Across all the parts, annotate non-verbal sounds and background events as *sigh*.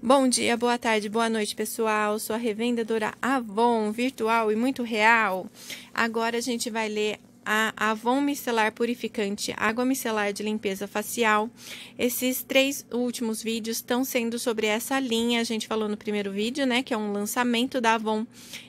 Bom dia, boa tarde, boa noite, pessoal. Sou a revendedora Avon, virtual e muito real. Agora a gente vai ler a Avon Micelar Purificante Água Micelar de Limpeza Facial. Esses três últimos vídeos estão sendo sobre essa linha. A gente falou no primeiro vídeo, né, que é um lançamento da Avon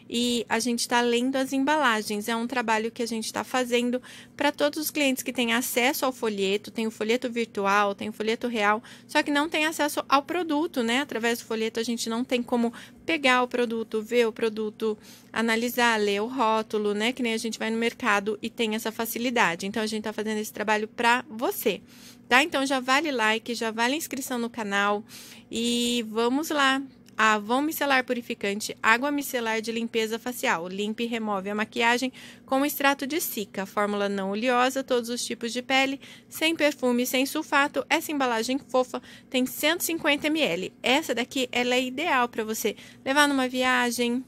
e a gente está lendo as embalagens. É um trabalho que a gente está fazendo para todos os clientes que têm acesso ao folheto, tem o folheto virtual, tem o folheto real, só que não tem acesso ao produto, né? Através do folheto a gente não tem como pegar o produto, ver o produto, analisar, ler o rótulo, né? Que nem a gente vai no mercado e tem essa facilidade. Então a gente está fazendo esse trabalho para você. Tá? Então já vale like, já vale inscrição no canal e vamos lá. Avon Micelar Purificante, água micelar de limpeza facial. Limpe e remove a maquiagem com extrato de sica. Fórmula não oleosa, todos os tipos de pele, sem perfume, sem sulfato. Essa embalagem fofa tem 150 ml. Essa daqui ela é ideal para você levar numa viagem,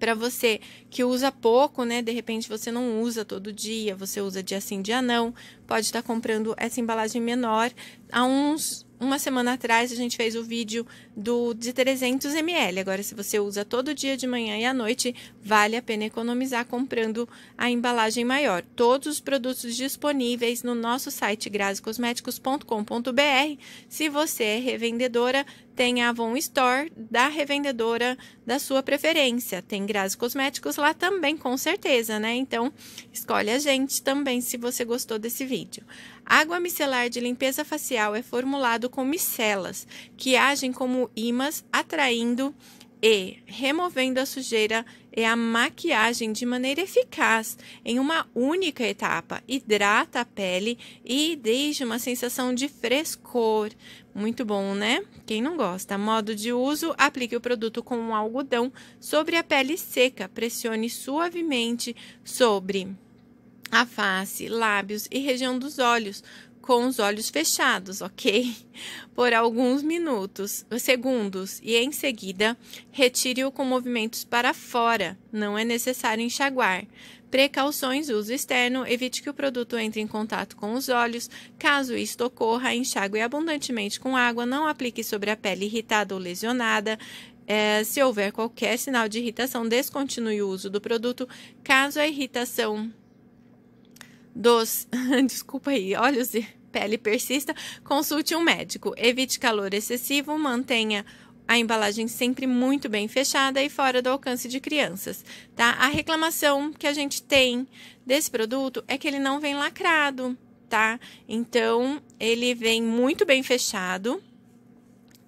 para você que usa pouco, né? De repente você não usa todo dia, você usa dia sim, dia não. Pode estar tá comprando essa embalagem menor a uns uma semana atrás a gente fez o vídeo do de 300 ml. Agora, se você usa todo dia de manhã e à noite, vale a pena economizar comprando a embalagem maior. Todos os produtos disponíveis no nosso site grazicosméticos.com.br. Se você é revendedora, tem a Avon Store da revendedora da sua preferência. Tem Grazi Cosméticos lá também, com certeza, né? Então, escolhe a gente também se você gostou desse vídeo. Água micelar de limpeza facial é formulado com micelas, que agem como imãs atraindo e removendo a sujeira e a maquiagem de maneira eficaz em uma única etapa. Hidrata a pele e deixa uma sensação de frescor. Muito bom, né? Quem não gosta? Modo de uso: aplique o produto com um algodão sobre a pele seca, pressione suavemente sobre a face, lábios e região dos olhos, com os olhos fechados, ok? *laughs* Por alguns minutos, segundos, e em seguida, retire-o com movimentos para fora. Não é necessário enxaguar. Precauções: uso externo, evite que o produto entre em contato com os olhos. Caso isto ocorra, enxague abundantemente com água, não aplique sobre a pele irritada ou lesionada. É, se houver qualquer sinal de irritação, descontinue o uso do produto. Caso a irritação dos. *laughs* Desculpa aí, olhos e pele persista, consulte um médico. Evite calor excessivo, mantenha a embalagem sempre muito bem fechada e fora do alcance de crianças, tá? A reclamação que a gente tem desse produto é que ele não vem lacrado, tá? Então, ele vem muito bem fechado,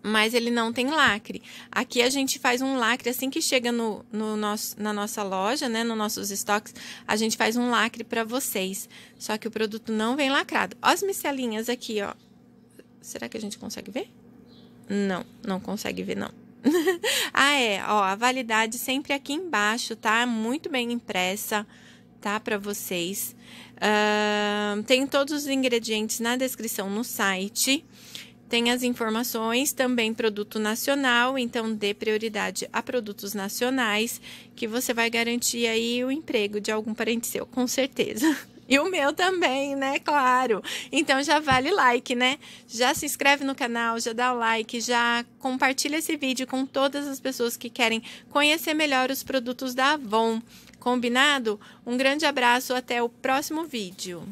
mas ele não tem lacre. Aqui a gente faz um lacre assim que chega no, no nosso, na nossa loja, né, nos nossos estoques, a gente faz um lacre para vocês. Só que o produto não vem lacrado. Ó as micelinhas aqui, ó. Será que a gente consegue ver? Não, não consegue ver não. *laughs* ah é, ó, a validade sempre aqui embaixo, tá? Muito bem impressa tá? Para vocês. Uh, tem todos os ingredientes na descrição no site. Tem as informações, também produto nacional, então dê prioridade a produtos nacionais, que você vai garantir aí o emprego de algum parente seu, com certeza. *laughs* E o meu também, né? Claro. Então já vale like, né? Já se inscreve no canal, já dá o like, já compartilha esse vídeo com todas as pessoas que querem conhecer melhor os produtos da Avon. Combinado? Um grande abraço, até o próximo vídeo.